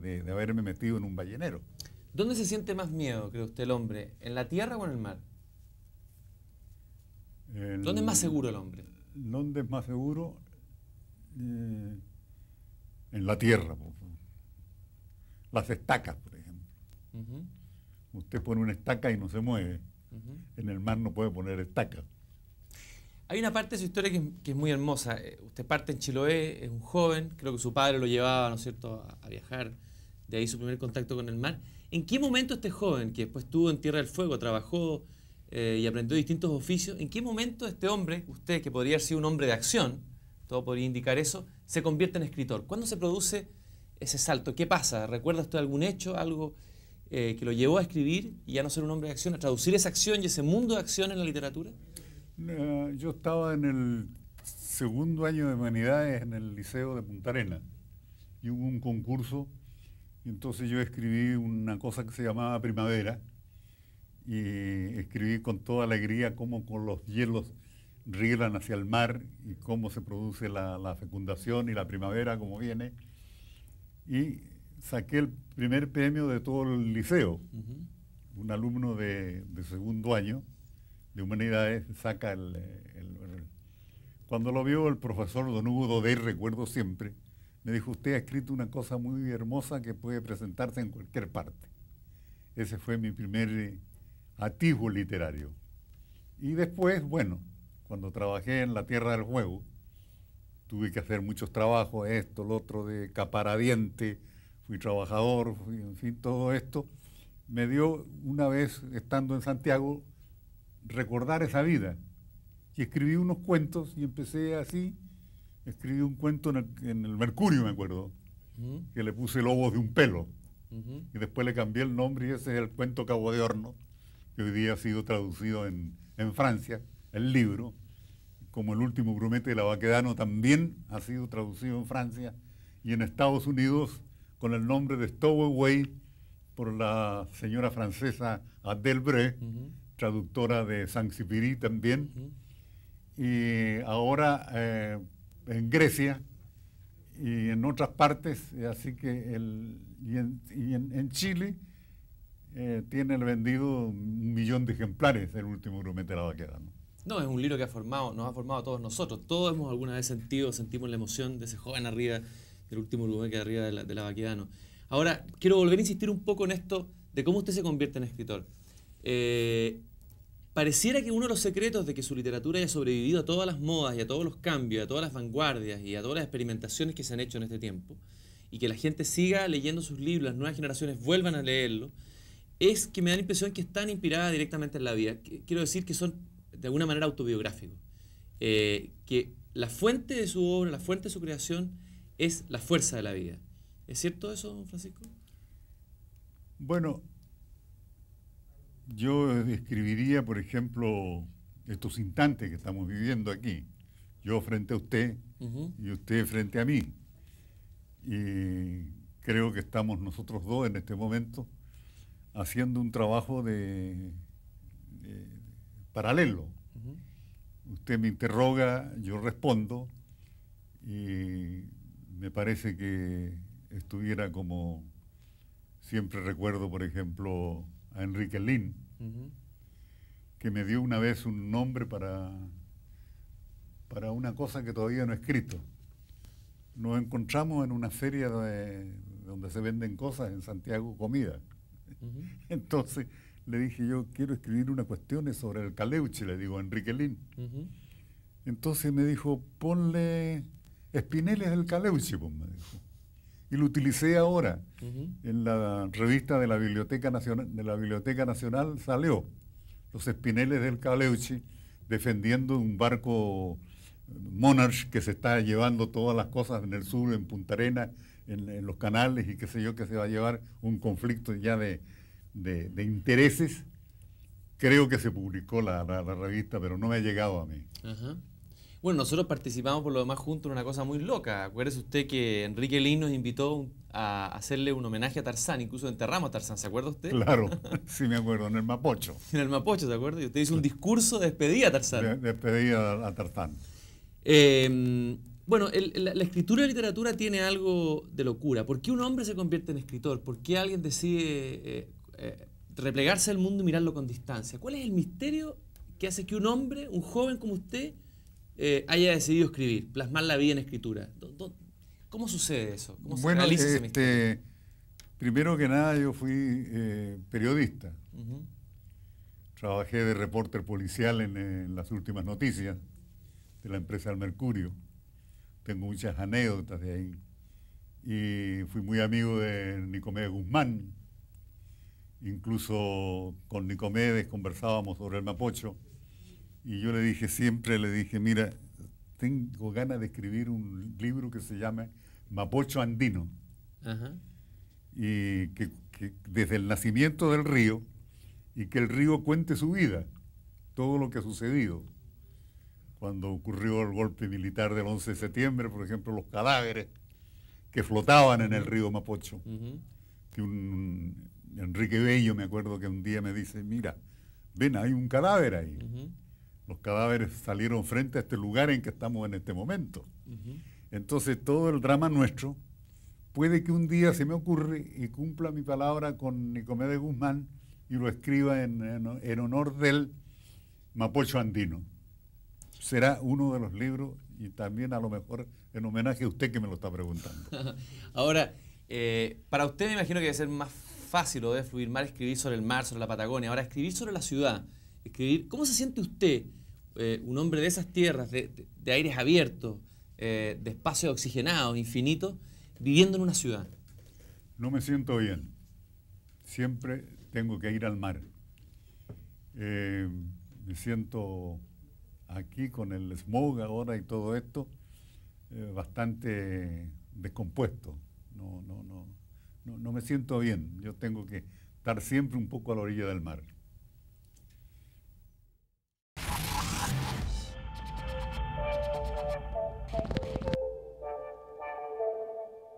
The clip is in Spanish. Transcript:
de, haberme metido en un ballenero. ¿Dónde se siente más miedo, cree usted, el hombre? ¿En la tierra o en el mar? ¿Dónde es más seguro el hombre? ¿Dónde es más seguro? Eh, en la tierra. Las estacas, por ejemplo. Usted pone una estaca y no se mueve. En el mar no puede poner estaca. Hay una parte de su historia que, es muy hermosa. Eh, usted parte en Chiloé, es un joven, creo que su padre lo llevaba, ¿no es cierto?, a viajar de ahí su primer contacto con el mar. ¿En qué momento este joven, que después estuvo en Tierra del Fuego, trabajó eh, y aprendió distintos oficios, en qué momento este hombre, usted que podría ser un hombre de acción, todo podría indicar eso, se convierte en escritor? ¿Cuándo se produce ese salto? ¿Qué pasa? recuerda usted algún hecho, algo eh, que lo llevó a escribir y a no ser un hombre de acción, a traducir esa acción y ese mundo de acción en la literatura? Eh, yo estaba en el segundo año de humanidades en el Liceo de Punta y hubo un concurso entonces yo escribí una cosa que se llamaba Primavera y escribí con toda alegría cómo con los hielos rielan hacia el mar y cómo se produce la, fecundación y la primavera, como viene. Y saqué el primer premio de todo el liceo. Un alumno de, segundo año de humanidades saca el, el, Cuando lo vio el profesor Don Hugo Dodé, recuerdo siempre, me dijo, usted ha escrito una cosa muy hermosa que puede presentarse en cualquier parte. Ese fue mi primer eh, atisbo literario. Y después, bueno, cuando trabajé en la Tierra del Juego, tuve que hacer muchos trabajos, esto, lo otro, de caparadiente, fui trabajador, en fin, todo esto, me dio una vez, estando en Santiago, recordar esa vida. Y escribí unos cuentos y empecé así escribí un cuento en el, Mercurio, me acuerdo, que le puse Lobos de un pelo. Y después le cambié el nombre y ese es el cuento Cabo de Horno, que hoy día ha sido traducido en, Francia, el libro, como el último Brumete de la Baquedano también ha sido traducido en Francia y en Estados Unidos con el nombre de Stowaway por la señora francesa Adèle Bre, traductora de saint también. Y ahora eh, en Grecia y en otras partes, eh, así que el, y en, Chile eh, tiene el vendido un millón de ejemplares el último volumen de la vaquera. ¿no? es un libro que ha formado, nos ha formado a todos nosotros. Todos hemos alguna vez sentido, sentimos la emoción de ese joven arriba, del último grumete de arriba de la, de la Ahora, quiero volver a insistir un poco en esto de cómo usted se convierte en escritor. Eh, pareciera que uno de los secretos de que su literatura haya sobrevivido a todas las modas y a todos los cambios, a todas las vanguardias y a todas las experimentaciones que se han hecho en este tiempo, y que la gente siga leyendo sus libros, las nuevas generaciones vuelvan a leerlo, es que me da la impresión que están inspiradas directamente en la vida. Quiero decir que son de alguna manera autobiográficos. Eh, que la fuente de su obra, la fuente de su creación es la fuerza de la vida. ¿Es cierto eso, Francisco? Bueno, yo describiría, por ejemplo, estos instantes que estamos viviendo aquí. Yo frente a usted y usted frente a mí. Y creo que estamos nosotros dos en este momento haciendo un trabajo de, paralelo. Usted me interroga, yo respondo y me parece que estuviera como siempre recuerdo, por ejemplo, Enrique Lin, que me dio una vez un nombre para, para una cosa que todavía no he escrito. Nos encontramos en una feria donde se venden cosas en Santiago, comida. Entonces le dije yo, quiero escribir una cuestión sobre el caleuche, le digo, a Enrique Lin. Entonces me dijo, ponle espineles del caleuche, pues, me dijo y lo utilicé ahora. En la revista de la Biblioteca Nacional, de la Biblioteca Nacional salió los espineles del Caleuchi defendiendo un barco eh, Monarch que se está llevando todas las cosas en el sur, en Punta Arena, en, los canales y qué sé yo, que se va a llevar un conflicto ya de, intereses. Creo que se publicó la, revista, pero no me ha llegado a mí. Bueno, nosotros participamos por lo demás juntos en una cosa muy loca. Acuérdese usted que Enrique Lin nos invitó a hacerle un homenaje a Tarzán, incluso enterramos a Tarzán, ¿se acuerda usted? Claro, sí me acuerdo, en el Mapocho. en el Mapocho, ¿se acuerda? Y usted hizo un discurso de despedida a Tarzán. De, despedida a Tarzán. Em, bueno, la, escritura y la literatura tiene algo de locura. ¿Por qué un hombre se convierte en escritor? ¿Por qué alguien decide eh, eh, replegarse al mundo y mirarlo con distancia? ¿Cuál es el misterio que hace que un hombre, un joven como usted, eh, haya decidido escribir, plasmar la vida en escritura? ¿Cómo sucede eso? bueno, este, primero que nada yo fui eh, periodista. Trabajé de reporter policial en, las últimas noticias de la empresa El Mercurio. Tengo muchas anécdotas de ahí. Y fui muy amigo de Nicomedes Guzmán. Incluso con Nicomedes conversábamos sobre el Mapocho y yo le dije, siempre le dije, mira, tengo ganas de escribir un libro que se llama Mapocho Andino. Y que, desde el nacimiento del río, y que el río cuente su vida, todo lo que ha sucedido. Cuando ocurrió el golpe militar del 11 de septiembre, por ejemplo, los cadáveres que flotaban en el río Mapocho. Que un, Enrique Bello, me acuerdo que un día me dice, mira, ven, hay un cadáver ahí. Los cadáveres salieron frente a este lugar en que estamos en este momento. Entonces todo el drama nuestro puede que un día se me ocurra y cumpla mi palabra con Nicomedes de Guzmán y lo escriba en, honor del Mapocho Andino. Será uno de los libros y también a lo mejor en homenaje a usted que me lo está preguntando. Ahora, eh, para usted me imagino que debe ser más fácil o debe fluir más escribir sobre el mar, sobre la Patagonia. Ahora, escribir sobre la ciudad, escribir, ¿cómo se siente usted eh, un hombre de esas tierras, de, de, aires abiertos, eh, de espacios oxigenados, infinitos, viviendo en una ciudad? No me siento bien. Siempre tengo que ir al mar. Eh, me siento aquí con el smog ahora y todo esto bastante descompuesto. No, no me siento bien. Yo tengo que estar siempre un poco a la orilla del mar.